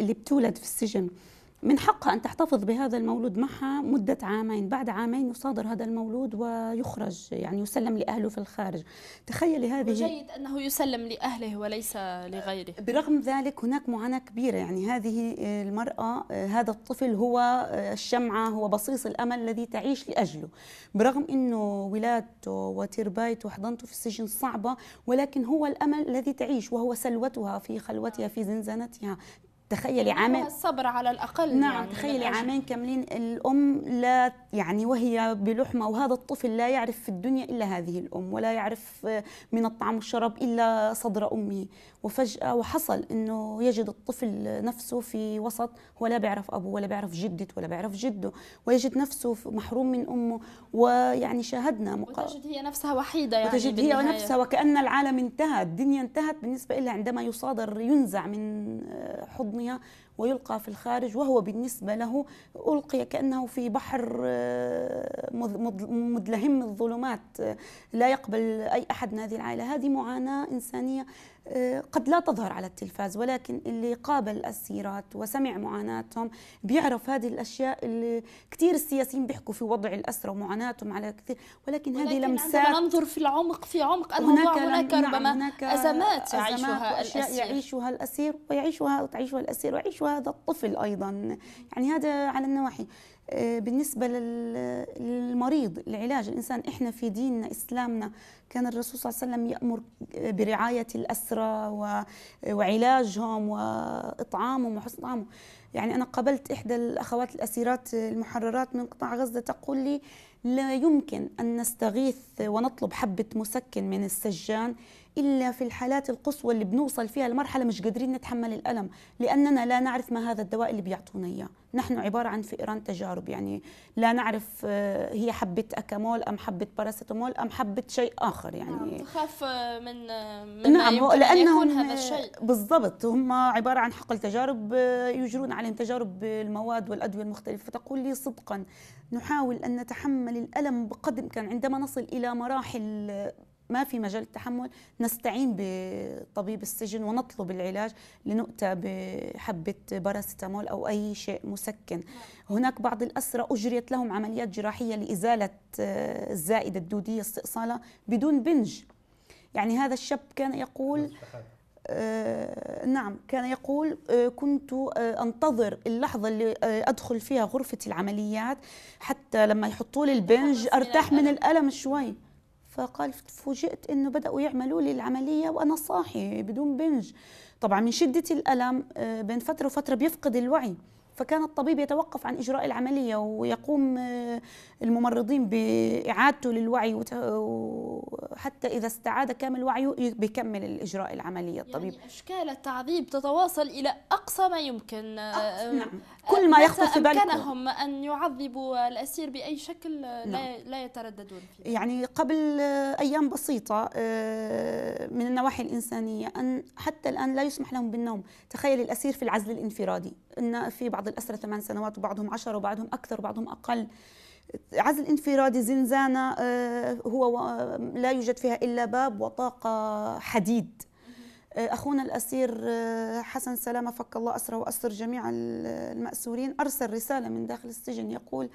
اللي بتولد في السجن من حقها أن تحتفظ بهذا المولود معها مدة عامين بعد عامين يصادر هذا المولود ويخرج يعني يسلم لأهله في الخارج تخيلي هذه جيد أنه يسلم لأهله وليس لغيره برغم ذلك هناك معاناة كبيرة يعني هذه المرأة آه، هذا الطفل هو آه، الشمعة هو بصيص الأمل الذي تعيش لأجله برغم أنه ولادته وتربايته وحضنته في السجن صعبة ولكن هو الأمل الذي تعيش وهو سلوتها في خلوتها في زنزانتها تخيلي عامين الصبر على الاقل نعم يعني تخيلي عامين كاملين الام لا يعني وهي بلحمه وهذا الطفل لا يعرف في الدنيا الا هذه الام ولا يعرف من الطعام والشراب الا صدر امه وفجاه وحصل انه يجد الطفل نفسه في وسط هو لا بيعرف ابوه ولا بيعرف جدته ولا بيعرف جده ويجد نفسه محروم من امه ويعني شاهدنا مقا... وتجد هي نفسها وحيده يعني وتجد هي نفسها وكان العالم انتهى الدنيا انتهت بالنسبه لها عندما يصادر ينزع من آه، حضن الأضنية ويلقى في الخارج وهو بالنسبة له ألقي كأنه في بحر آه، مدلهم الظلمات لا يقبل أي أحد من هذه العائلة هذه معاناة إنسانية قد لا تظهر على التلفاز ولكن اللي قابل السيرات وسمع معاناتهم بيعرف هذه الاشياء اللي كثير السياسيين بيحكوا في وضع الاسرى ومعاناتهم على كثير ولكن, ولكن هذه لمسات عندما ننظر في العمق في عمق الموضوع هناك, هناك نعم، ربما هناك ازمات يعيشها الاسير يعيشها الاسير ويعيشها وتعيشها الاسير ويعيشها هذا الطفل ايضا يعني هذا على النواحي آه، بالنسبة للمريض العلاج الإنسان إحنا في ديننا إسلامنا كان الرسول صلى الله عليه وسلم يأمر برعاية الأسرى وعلاجهم وإطعامهم وحسن طعامهم يعني أنا قابلت إحدى الأخوات الأسيرات المحررات من قطاع غزة تقول لي لا يمكن أن نستغيث ونطلب حبة مسكن من السجان إلا في الحالات القصوى اللي بنوصل فيها لمرحلة مش قادرين نتحمل الألم لأننا لا نعرف ما هذا الدواء اللي بيعطونا إياه نحن عبارة عن فئران تجارب يعني لا نعرف آه، هي حبة أكامول أم حبة باراسيتامول أم حبة شيء آخر يعني نعم، تخاف آه، من, آه، من نعم ما لأنهم يكون هذا الشيء بالضبط هم عبارة عن حقل تجارب يجرون عليهم تجارب المواد والأدوية المختلفة فتقول لي صدقا نحاول أن نتحمل الألم بقدر كان عندما نصل إلى مراحل ما في مجال التحمل نستعين بطبيب السجن ونطلب العلاج لنؤتى بحبة باراسيتامول أو أي شيء مسكن هناك بعض الأسرى أجريت لهم عمليات جراحية لإزالة آه، الزائدة الدودية استئصالة بدون بنج يعني هذا الشاب كان يقول آه نعم كان يقول آه كنت آه أنتظر اللحظة اللي آه، أدخل فيها غرفة العمليات حتى لما يحطوا لي البنج أرتاح من الألم شوي فقال فوجئت انه بداوا يعملوا لي العمليه وانا صاحي بدون بنج طبعا من شده الالم آه، بين فتره وفتره بيفقد الوعي فكان الطبيب يتوقف عن اجراء العمليه ويقوم آه، الممرضين باعادته للوعي وحتى اذا استعاد كامل وعيه بيكمل الاجراء العمليه الطبيب يعني اشكال التعذيب تتواصل الى اقصى ما يمكن آه، أقصى نعم. كل ما يخطر في بالكم أمكنهم أن يعذبوا الأسير بأي شكل لا, نعم. لا يترددون فيه يعني قبل أيام بسيطة آه، من النواحي الإنسانية أن حتى الآن لا يسمح لهم بالنوم تخيل الأسير في العزل الانفرادي أن في بعض الاسرى ثمان سنوات وبعضهم عشر وبعضهم أكثر وبعضهم أقل عزل انفرادي زنزانة آه، هو لا يوجد فيها إلا باب وطاقة حديد أخونا الأسير آه، حسن سلامة فك الله أسره وأسر جميع المأسورين أرسل رسالة من داخل السجن يقول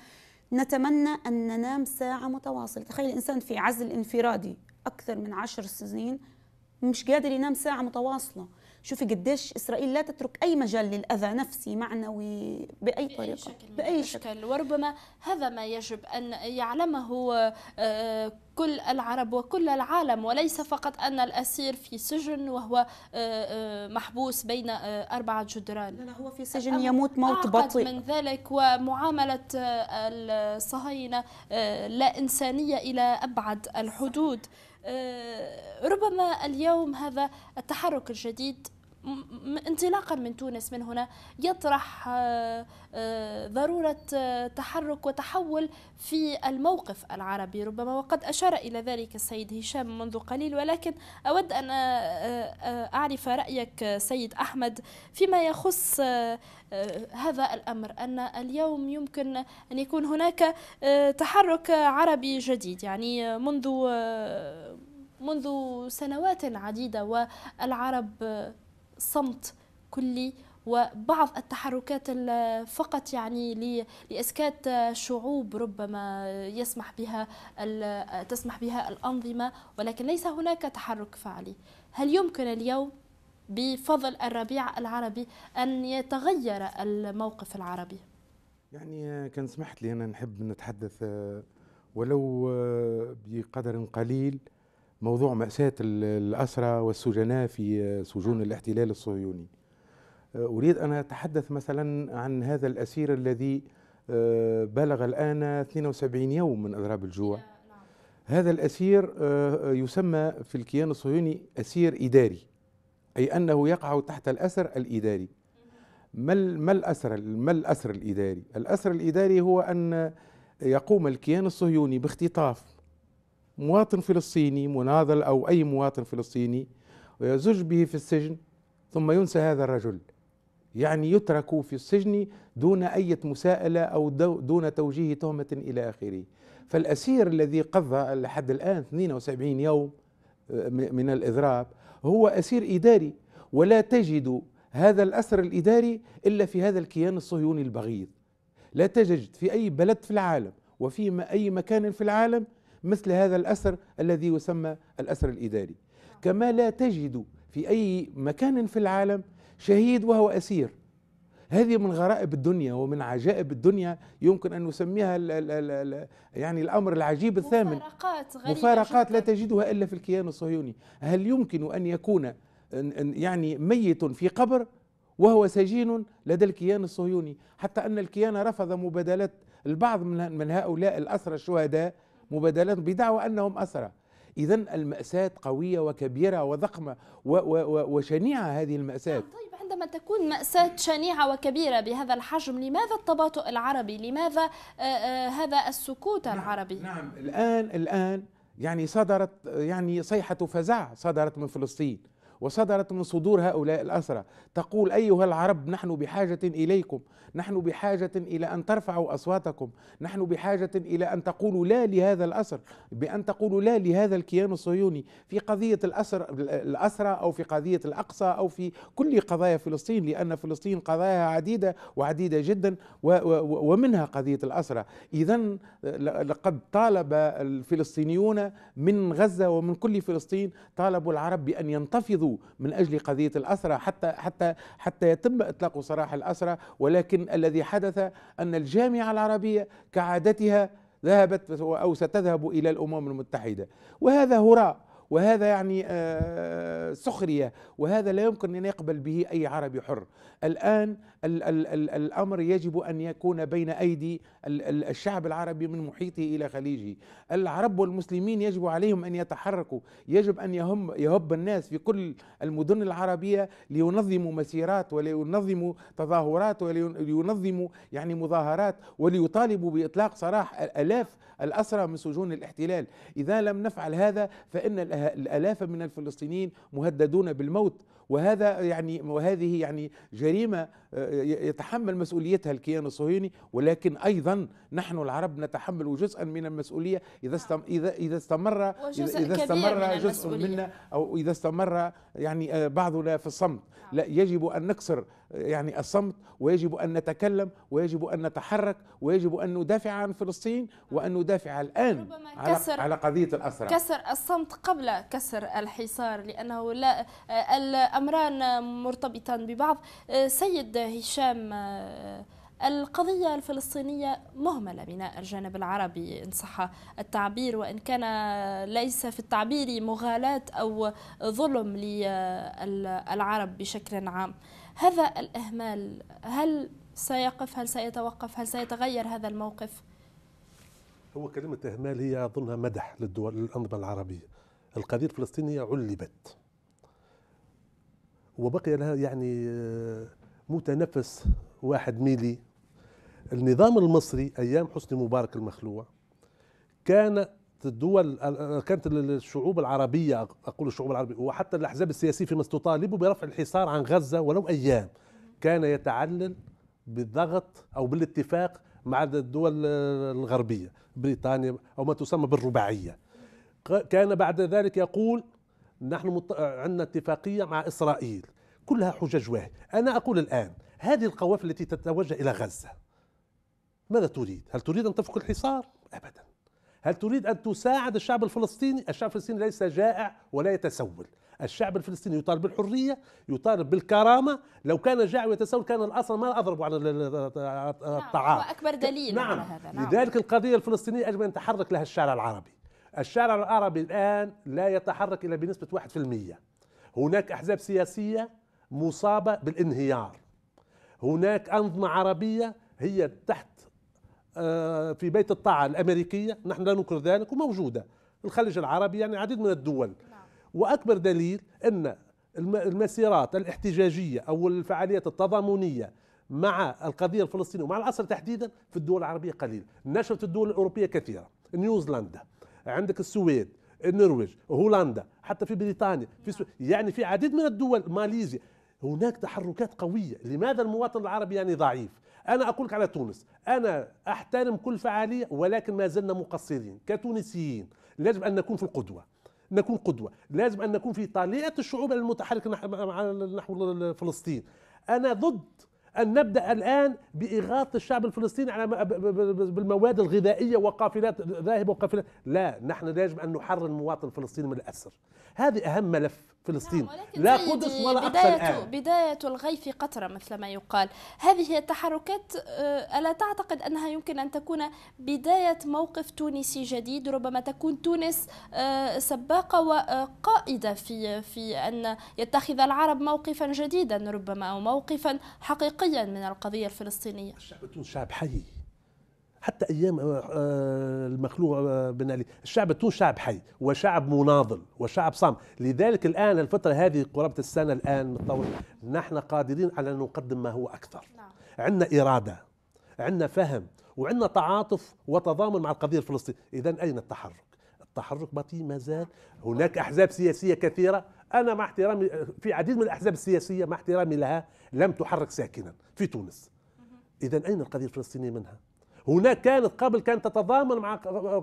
نتمنى أن ننام ساعة متواصلة تخيل الإنسان في عزل انفرادي أكثر من عشر سنين مش قادر ينام ساعة متواصلة شوفي قديش اسرائيل لا تترك اي مجال للاذى نفسي معنوي باي بأي طريقه شكل باي شكل. شكل وربما هذا ما يجب ان يعلمه آه، كل العرب وكل العالم وليس فقط ان الاسير في سجن وهو آه، آه، محبوس بين اربعه جدران لا هو في سجن يموت موت بطيء من ذلك ومعامله الصهاينه لا انسانيه الى ابعد الحدود آه، ربما اليوم هذا التحرك الجديد انطلاقا من تونس من هنا يطرح آه، آه، ضرورة آه، تحرك وتحول في الموقف العربي ربما وقد أشار إلى ذلك السيد هشام منذ قليل ولكن أود أن أعرف رأيك سيد أحمد فيما يخص هذا الأمر أن اليوم يمكن أن يكون هناك تحرك عربي جديد يعني منذ منذ سنوات عديدة والعرب صمت كلي وبعض التحركات فقط يعني لاسكات شعوب ربما يسمح بها تسمح بها الانظمه ولكن ليس هناك تحرك فعلي هل يمكن اليوم بفضل الربيع العربي ان يتغير الموقف العربي يعني كان سمحت لي انا نحب نتحدث ولو بقدر قليل موضوع مأساة الأسرى والسجناء في سجون نعم. الاحتلال الصهيوني آه، أريد أن أتحدث مثلا عن هذا الأسير الذي آه، بلغ الآن 72 يوم من أضراب الجوع نعم. هذا الأسير آه، يسمى في الكيان الصهيوني أسير إداري أي أنه يقع تحت الأسر الإداري ما ما الأسر ما الأسر الإداري؟ الأسر الإداري هو أن يقوم الكيان الصهيوني باختطاف مواطن فلسطيني مناضل أو أي مواطن فلسطيني ويزج به في السجن ثم ينسى هذا الرجل يعني يترك في السجن دون أي مساءلة أو دون توجيه تهمة إلى آخره فالأسير الذي قضى لحد الآن 72 يوم آه، من الإضراب هو أسير إداري ولا تجد هذا الأسر الإداري إلا في هذا الكيان الصهيوني البغيض لا تجد في أي بلد في العالم وفي أي مكان في العالم مثل هذا الأسر الذي يسمى الأسر الإداري كما لا تجد في أي مكان في العالم شهيد وهو أسير هذه من غرائب الدنيا ومن عجائب الدنيا يمكن أن نسميها الـ الـ الـ يعني الأمر العجيب الثامن مفارقات غريبة مفارقات لا تجدها إلا في الكيان الصهيوني هل يمكن أن يكون يعني ميت في قبر وهو سجين لدى الكيان الصهيوني حتى أن الكيان رفض مبادلة البعض من هؤلاء الأسرى الشهداء مبادلات بدعوى أنهم أسرى إذا المأساة قوية وكبيرة وضخمة وشنيعة هذه المأساة نعم، طيب عندما تكون مأساة شنيعة وكبيرة بهذا الحجم لماذا التباطؤ العربي لماذا آآ آه، آآ آه، هذا السكوت نعم العربي نعم الآن الآن يعني صدرت يعني صيحة فزع صدرت من فلسطين وصدرت من صدور هؤلاء الأسرى تقول أيها العرب نحن بحاجة إليكم نحن بحاجة إلى أن ترفعوا أصواتكم نحن بحاجة إلى أن تقولوا لا لهذا الأسر بأن تقولوا لا لهذا الكيان الصهيوني في قضية الأسر الأسرى أو في قضية الأقصى أو في كل قضايا فلسطين لأن فلسطين قضاياها عديدة وعديدة جدا ومنها قضية الأسرى إذا لقد طالب الفلسطينيون من غزة ومن كل فلسطين طالبوا العرب بأن ينتفضوا من اجل قضيه الاسرى حتى حتى حتى يتم اطلاق سراح الاسرى ولكن الذي حدث ان الجامعه العربيه كعادتها ذهبت او ستذهب الى الامم المتحده وهذا هراء وهذا يعني آه، سخريه وهذا لا يمكن ان يقبل به اي عربي حر الان ال ال ال الامر يجب ان يكون بين ايدي الشعب العربي من محيطه الى خليجه، العرب والمسلمين يجب عليهم ان يتحركوا، يجب ان يهم يهب الناس في كل المدن العربيه لينظموا مسيرات ولينظموا تظاهرات ولينظموا يعني مظاهرات وليطالبوا باطلاق سراح الاف الاسرى من سجون الاحتلال، اذا لم نفعل هذا فان الالاف من الفلسطينيين مهددون بالموت وهذا يعني وهذه يعني جريمه آه، يتحمل مسؤوليتها الكيان الصهيوني ولكن ايضا نحن العرب نتحمل جزءا من المسؤوليه اذا نعم. استم اذا اذا استمر اذا, إذا استمر جزء منا او اذا استمر يعني آه، بعضنا في الصمت نعم. لا يجب ان نكسر يعني الصمت ويجب ان نتكلم ويجب ان نتحرك ويجب ان ندافع عن فلسطين وان ندافع الان على, كسر على قضيه الاسرى كسر الصمت قبل كسر الحصار لانه لا الامران مرتبطان ببعض سيد هشام القضية الفلسطينية مهملة من الجانب العربي إن صح التعبير وإن كان ليس في التعبير مغالاة أو ظلم للعرب بشكل عام. هذا الإهمال هل سيقف هل سيتوقف هل سيتغير هذا الموقف هو كلمة إهمال هي أظنها مدح للدول للأنظمة العربية القضية الفلسطينية علبت وبقي لها يعني آه، متنفس واحد ميلي النظام المصري أيام حسني مبارك المخلوع كان الدول كانت الشعوب العربيه اقول الشعوب العربيه وحتى الاحزاب السياسيه فيما تطالب برفع الحصار عن غزه ولو ايام كان يتعلل بالضغط او بالاتفاق مع الدول الغربيه بريطانيا او ما تسمى بالرباعيه كان بعد ذلك يقول نحن مط... عندنا اتفاقيه مع اسرائيل كلها حجج واهية انا اقول الان هذه القوافل التي تتوجه الى غزه ماذا تريد هل تريد ان تفك الحصار ابدا هل تريد أن تساعد الشعب الفلسطيني الشعب الفلسطيني ليس جائع ولا يتسول الشعب الفلسطيني يطالب بالحرية يطالب بالكرامة لو كان جائع ويتسول كان الأصل ما أضربوا على نعم، الطعام نعم. وأكبر دليل نعم. على هذا نعم. لذلك القضية الفلسطينية يجب أن يتحرك لها الشارع العربي الشارع العربي الآن لا يتحرك إلا بنسبة 1% هناك أحزاب سياسية مصابة بالانهيار هناك أنظمة عربية هي تحت آه، في بيت الطاعة الأمريكية نحن لا ننكر ذلك وموجودة الخليج العربي يعني عديد من الدول نعم. وأكبر دليل أن المسيرات الاحتجاجية أو الفعاليات التضامنية مع القضية الفلسطينية ومع العصر تحديدا في الدول العربية قليل نشرت الدول الأوروبية كثيرة نيوزيلندا عندك السويد النرويج هولندا حتى في بريطانيا في نعم. سو... يعني في عديد من الدول ماليزيا هناك تحركات قوية لماذا المواطن العربي يعني ضعيف انا اقول لك على تونس انا احترم كل فعاليه ولكن ما زلنا مقصرين كتونسيين يجب ان نكون في القدوه نكون قدوه لازم ان نكون في طليعه الشعوب المتحركه نحو فلسطين انا ضد أن نبدأ الآن بإغاثة الشعب الفلسطيني على بالمواد الغذائية وقافلات ذاهبة وقافلات لا نحن يجب أن نحرر المواطن الفلسطيني من الأسر هذه أهم ملف فلسطين نعم، لا قدس ولا أقصى بداية, الآن. بداية الغيث قطرة مثل ما يقال هذه التحركات آه، ألا تعتقد أنها يمكن أن تكون بداية موقف تونسي جديد ربما تكون تونس آه، سباقة وقائدة في, في أن يتخذ العرب موقفا جديدا ربما أو موقفا حقيقيا من القضية الفلسطينية الشعب التونسي شعب حي حتى ايام آه، آه، المخلوع آه، بن علي، الشعب التونسي شعب حي وشعب مناضل وشعب صام، لذلك الان الفتره هذه قرابه السنه الان متطور نحن قادرين على ان نقدم ما هو اكثر. نعم. عندنا اراده، عندنا فهم، وعندنا تعاطف وتضامن مع القضيه الفلسطينيه، اذا اين التحرك؟ التحرك بطيء ما زال، هناك احزاب سياسيه كثيره انا مع احترامي في عديد من الاحزاب السياسيه مع احترامي لها لم تحرك ساكنا في تونس. اذا اين القضيه الفلسطينيه منها؟ هناك كانت قبل كانت تتضامن مع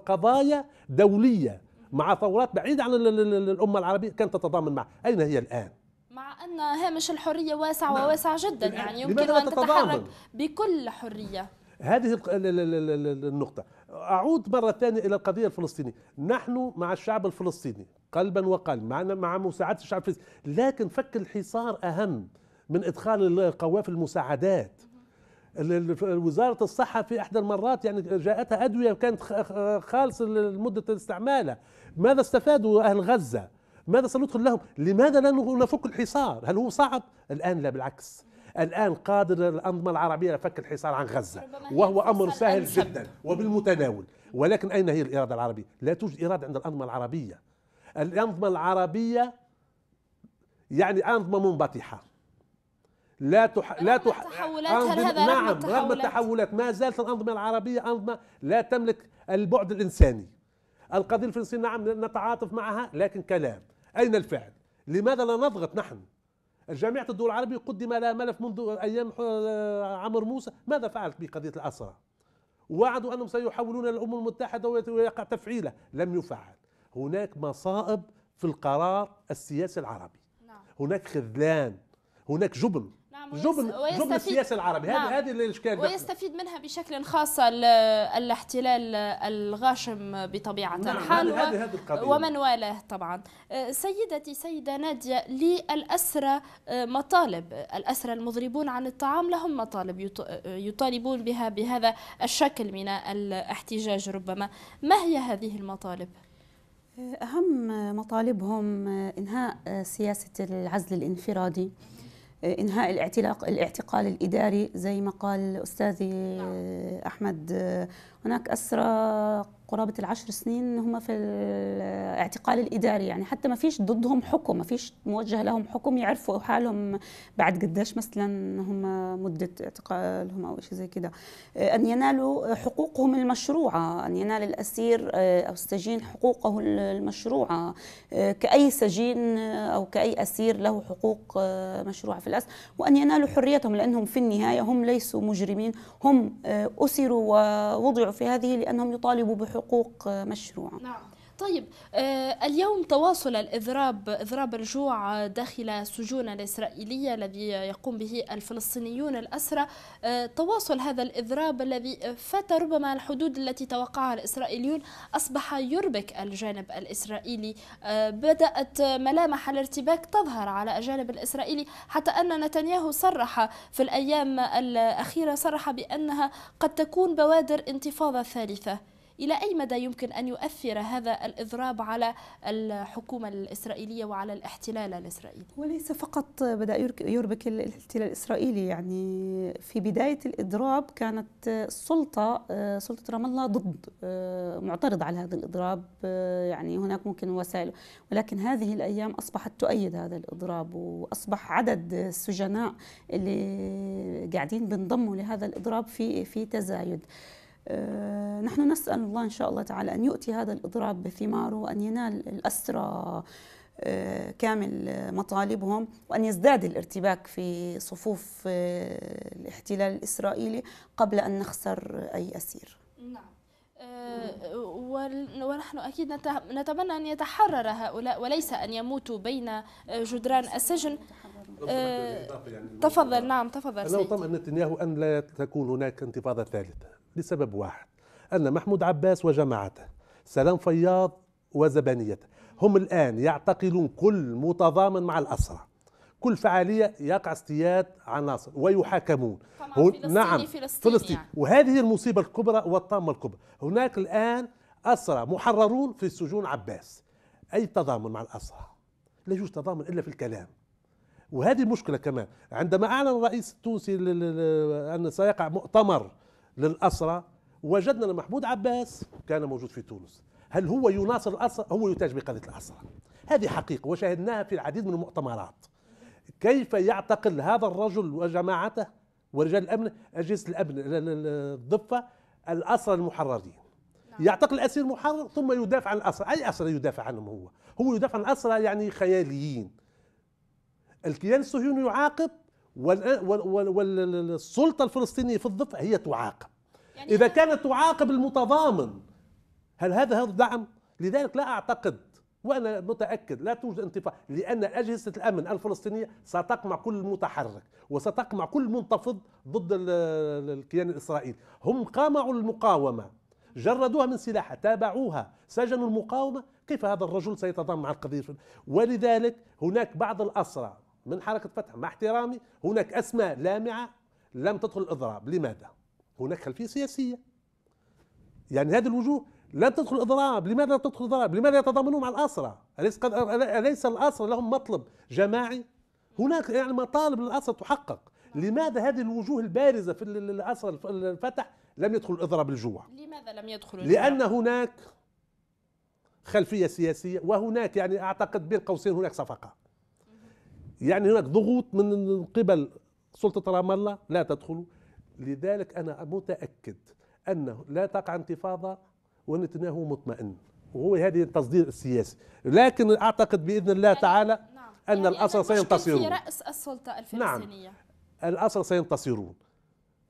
قضايا دولية مع ثورات بعيدة عن الأمة العربية كانت تتضامن معها أين هي الآن؟ مع أن هامش الحرية واسع نعم. وواسع جدا يعني يمكن أن تتحرك بكل حرية هذه النقطة أعود مرة ثانية إلى القضية الفلسطينية نحن مع الشعب الفلسطيني قلبا وقلبا معنا مع مساعدة الشعب الفلسطيني لكن فك الحصار أهم من إدخال القوافل المساعدات وزارة الصحة في إحدى المرات يعني جاءتها أدوية كانت خالصة لمدة استعمالها ماذا استفادوا أهل غزة ماذا سندخل لهم لماذا لا نفك الحصار هل هو صعب الآن لا بالعكس الآن قادر الأنظمة العربية لفك الحصار عن غزة وهو أمر سهل جدا وبالمتناول ولكن أين هي الإرادة العربية لا توجد إرادة عند الأنظمة العربية الأنظمة العربية يعني أنظمة منبطحة لا تح... لا تح... تحولات هل هذا نعم رغم التحولات. رغم التحولات ما زالت الأنظمة العربية أنظمة لا تملك البعد الإنساني القضية الفلسطينية نعم نتعاطف معها لكن كلام أين الفعل لماذا لا نضغط نحن جامعة الدول العربية قدم لها ملف منذ أيام آه، عمر موسى ماذا فعلت بقضية الأسرة وعدوا أنهم سيحولون الأمم المتحدة ويقع تفعيله لم يفعل هناك مصائب في القرار السياسي العربي نعم. هناك خذلان هناك جبن جبن جبن السياسه العربي هذه نعم. هذه الاشكال ويستفيد منها بشكل خاص الاحتلال الغاشم بطبيعه نعم. الحال هذه هذه القضيه ومن والاه طبعا أه، سيدتي سيده ناديه للاسرى أه، مطالب الاسرى المضربون عن الطعام لهم مطالب يطالبون بها بهذا الشكل من الاحتجاج ربما ما هي هذه المطالب؟ أهم مطالبهم إنهاء سياسة العزل الانفرادي آه، انهاء الاعتلاق الاعتقال الاداري زي ما قال استاذي آه، احمد آه، هناك اسرى قرابة العشر سنين هم في الاعتقال الإداري يعني حتى ما فيش ضدهم حكم ما فيش موجه لهم حكم يعرفوا حالهم بعد قداش مثلا هم مدة اعتقالهم أو شيء زي كده أن ينالوا حقوقهم المشروعة أن ينال الأسير أو السجين حقوقه المشروعة كأي سجين أو كأي أسير له حقوق مشروعة في الأسر وأن ينالوا حريتهم لأنهم في النهاية هم ليسوا مجرمين هم أسروا ووضعوا في هذه لأنهم يطالبوا بحقوق حقوق آه، مشروعة نعم. طيب آه، اليوم تواصل الإضراب إضراب الجوع داخل السجون الإسرائيلية الذي يقوم به الفلسطينيون الأسرى آه، تواصل هذا الإضراب الذي فات ربما الحدود التي توقعها الإسرائيليون أصبح يربك الجانب الإسرائيلي بدأت ملامح الارتباك تظهر على الجانب الإسرائيلي حتى أن نتنياهو صرح في الأيام الأخيرة صرح بأنها قد تكون بوادر انتفاضة ثالثة إلى أي مدى يمكن أن يؤثر هذا الإضراب على الحكومة الإسرائيلية وعلى الاحتلال الإسرائيلي وليس فقط بدأ يربك الاحتلال الإسرائيلي يعني في بداية الإضراب كانت السلطة آه، سلطة رام الله ضد آه، معترضة على هذا الإضراب آه، يعني هناك ممكن وسائل ولكن هذه الأيام أصبحت تؤيد هذا الإضراب وأصبح عدد السجناء اللي قاعدين بينضموا لهذا الإضراب في في تزايد آه، نحن نسأل الله إن شاء الله تعالى أن يؤتي هذا الإضراب بثماره وأن ينال الأسرى آه، كامل مطالبهم وأن يزداد الارتباك في صفوف آه، الاحتلال الإسرائيلي قبل أن نخسر أي أسير نعم ونحن أكيد نتمنى أن يتحرر هؤلاء وليس أن يموتوا بين جدران السجن يعني تفضل نعم تفضل سيدي طمأن نتنياهو أن لا تكون هناك انتفاضة ثالثة لسبب واحد أن محمود عباس وجماعته سلام فياض وزبانيته هم الآن يعتقلون كل متضامن مع الأسرة كل فعالية يقع اصطياد عناصر ويحاكمون هو فلسطيني نعم فلسطين, فلسطين. يعني. وهذه المصيبة الكبرى والطامة الكبرى هناك الآن أسرى محررون في سجون عباس أي تضامن مع الأسرى لا يوجد تضامن إلا في الكلام وهذه مشكلة كمان عندما أعلن الرئيس التونسي أن سيقع مؤتمر للأسرة وجدنا أن محمود عباس كان موجود في تونس هل هو يناصر الأسرة هو يتاج بقضية الأسرة هذه حقيقة وشاهدناها في العديد من المؤتمرات كيف يعتقل هذا الرجل وجماعته ورجال الأمن أجهزة الأمن الضفة الأسرى المحررين نعم. يعتقل أسير محرر ثم يدافع عن الأسرى أي أسرى يدافع عنهم هو هو يدافع عن الأسرى يعني خياليين الكيان الصهيوني يعاقب والسلطه الفلسطينيه في الضفه هي تعاقب يعني اذا كانت تعاقب المتضامن هل هذا هذا دعم لذلك لا اعتقد وانا متاكد لا توجد انتفاضه لان اجهزه الامن الفلسطينيه ستقمع كل متحرك وستقمع كل منتفض ضد الكيان الاسرائيلي هم قامعوا المقاومه جردوها من سلاحها تابعوها سجنوا المقاومه كيف هذا الرجل سيتضامن مع القضيه ولذلك هناك بعض الاسرى من حركة فتح مع احترامي هناك أسماء لامعة لم تدخل الإضراب لماذا؟ هناك خلفية سياسية يعني هذه الوجوه لم تدخل الإضراب لماذا تدخل الإضراب؟ لماذا يتضامنون مع الأسرة؟ أليس, قد أليس الأسرة لهم مطلب جماعي؟ هناك يعني مطالب للأسرة تحقق لماذا هذه الوجوه البارزة في الأسرة الفتح لم يدخل الإضراب الجوع؟ لماذا لم يدخل الإضراب؟ لأن هناك خلفية سياسية وهناك يعني أعتقد بين قوسين هناك صفقة يعني هناك ضغوط من قبل سلطة رام الله لا تدخلوا لذلك أنا متأكد أنه لا تقع انتفاضة ونتنياهو مطمئن وهو هذه التصدير السياسي لكن أعتقد بإذن الله تعالى نعم. أن يعني الأسر سينتصرون في رأس السلطة الفلسطينية نعم الأسر سينتصرون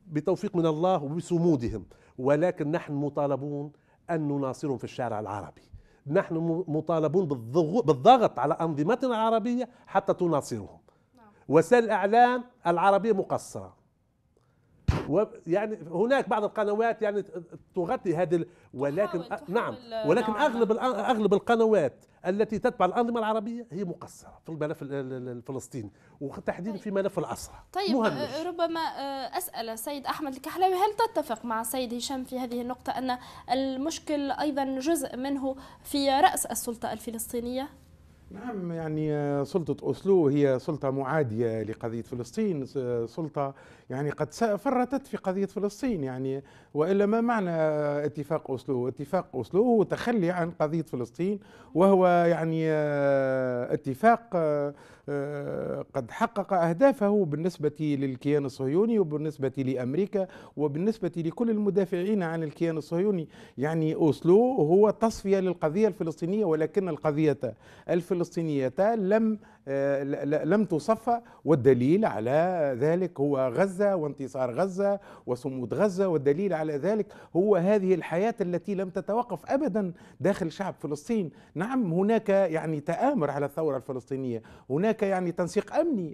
بتوفيق من الله وبصمودهم ولكن نحن مطالبون أن نناصرهم في الشارع العربي نحن مطالبون بالضغط على أنظمتنا العربية حتى تناصرهم نعم. وسائل الإعلام العربية مقصرة يعني هناك بعض القنوات يعني تغطي هذه ولكن تحاول تحاول نعم, نعم، ولكن نعم. اغلب اغلب القنوات التي تتبع الانظمه العربيه هي مقصره في الملف الفلسطيني وتحديدا طيب. في ملف الاسرى طيب مهمش. آه، ربما آه، اسال سيد احمد الكحلاوي هل تتفق مع سيد هشام في هذه النقطه ان المشكل ايضا جزء منه في راس السلطه الفلسطينيه نعم يعني آه، سلطة أوسلو هي سلطة معادية لقضية فلسطين آه، سلطة يعني قد فرطت في قضية فلسطين يعني وإلا ما معنى اتفاق أوسلو اتفاق أوسلو هو تخلي عن قضية فلسطين وهو يعني آه، اتفاق آه، قد حقق أهدافه بالنسبة للكيان الصهيوني وبالنسبة لأمريكا وبالنسبة لكل المدافعين عن الكيان الصهيوني يعني أوسلو هو تصفية للقضية الفلسطينية ولكن القضية الفلسطينية لم آه، لم تصفى والدليل على ذلك هو غزة وانتصار غزة وصمود غزة والدليل على ذلك هو هذه الحياة التي لم تتوقف أبدا داخل شعب فلسطين نعم هناك يعني تآمر على الثورة الفلسطينية هناك هناك يعني تنسيق امني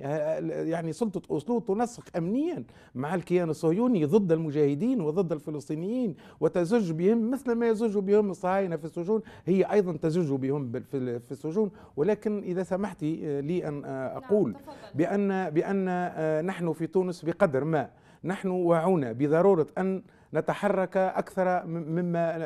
يعني سلطه اسلو تنسق امنيا مع الكيان الصهيوني ضد المجاهدين وضد الفلسطينيين وتزج بهم مثل ما يزج بهم الصهاينه في السجون هي ايضا تزج بهم في السجون ولكن اذا سمحت آه، لي ان آه، نعم، اقول بان بان آه، نحن في تونس بقدر ما نحن واعون بضروره ان نتحرك اكثر مما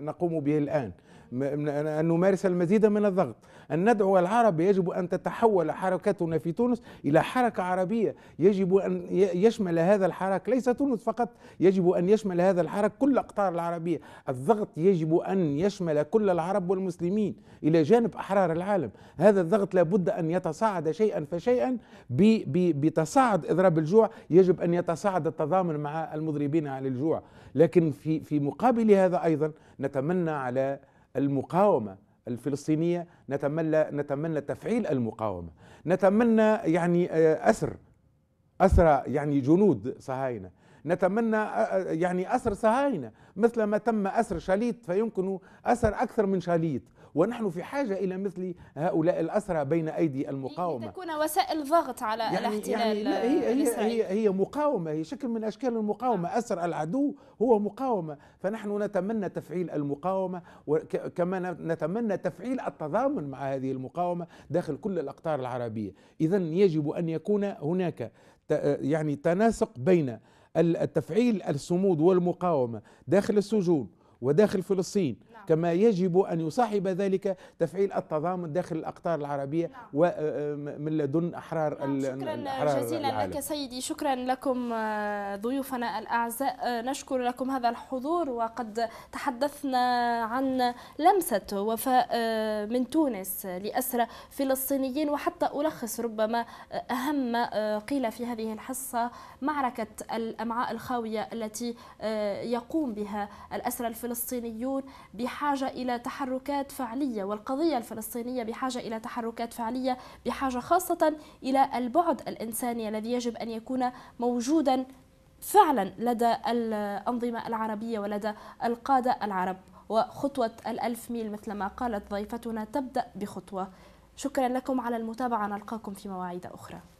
نقوم به الان أن نمارس المزيد من الضغط أن ندعو العرب يجب أن تتحول حركتنا في تونس إلى حركة عربية يجب أن يشمل هذا الحراك ليس تونس فقط يجب أن يشمل هذا الحراك كل أقطار العربية الضغط يجب أن يشمل كل العرب والمسلمين إلى جانب أحرار العالم هذا الضغط لابد أن يتصاعد شيئا فشيئا بتصاعد إضراب الجوع يجب أن يتصاعد التضامن مع المضربين على الجوع لكن في في مقابل هذا أيضا نتمنى على المقاومه الفلسطينيه نتمنى نتمنى تفعيل المقاومه نتمنى يعني اسر آه، اسرى يعني جنود صهاينه نتمنى يعني أسر سهاينة مثل ما تم أسر شاليت فيمكن أسر أكثر من شاليت ونحن في حاجة إلى مثل هؤلاء الأسرى بين أيدي المقاومة لتكون وسائل ضغط على يعني, يعني الاحتلال يعني هي, هي, هي مقاومة هي شكل من أشكال المقاومة نعم. أسر العدو هو مقاومة فنحن نتمنى تفعيل المقاومة كما نتمنى تفعيل التضامن مع هذه المقاومة داخل كل الأقطار العربية إذا يجب أن يكون هناك يعني تناسق بين التفعيل الصمود والمقاومة داخل السجون وداخل فلسطين نعم. كما يجب أن يصاحب ذلك تفعيل التضامن داخل الأقطار العربية نعم. ومن آه، آه، لدن أحرار نعم، شكرا جزيلا العالم. لك سيدي شكرا لكم آه، ضيوفنا الأعزاء نشكر لكم هذا الحضور وقد تحدثنا عن لمسة وفاء من تونس لأسرى فلسطينيين وحتى ألخص ربما أهم ما قيل في هذه الحصة معركة الأمعاء الخاوية التي يقوم بها الأسرى الفلسطينيون بها بحاجة إلى تحركات فعلية والقضية الفلسطينية بحاجة إلى تحركات فعلية بحاجة خاصة إلى البعد الإنساني الذي يجب أن يكون موجودا فعلا لدى الأنظمة العربية ولدى القادة العرب وخطوة الألف ميل مثل ما قالت ضيفتنا تبدأ بخطوة شكرا لكم على المتابعة نلقاكم في مواعيد أخرى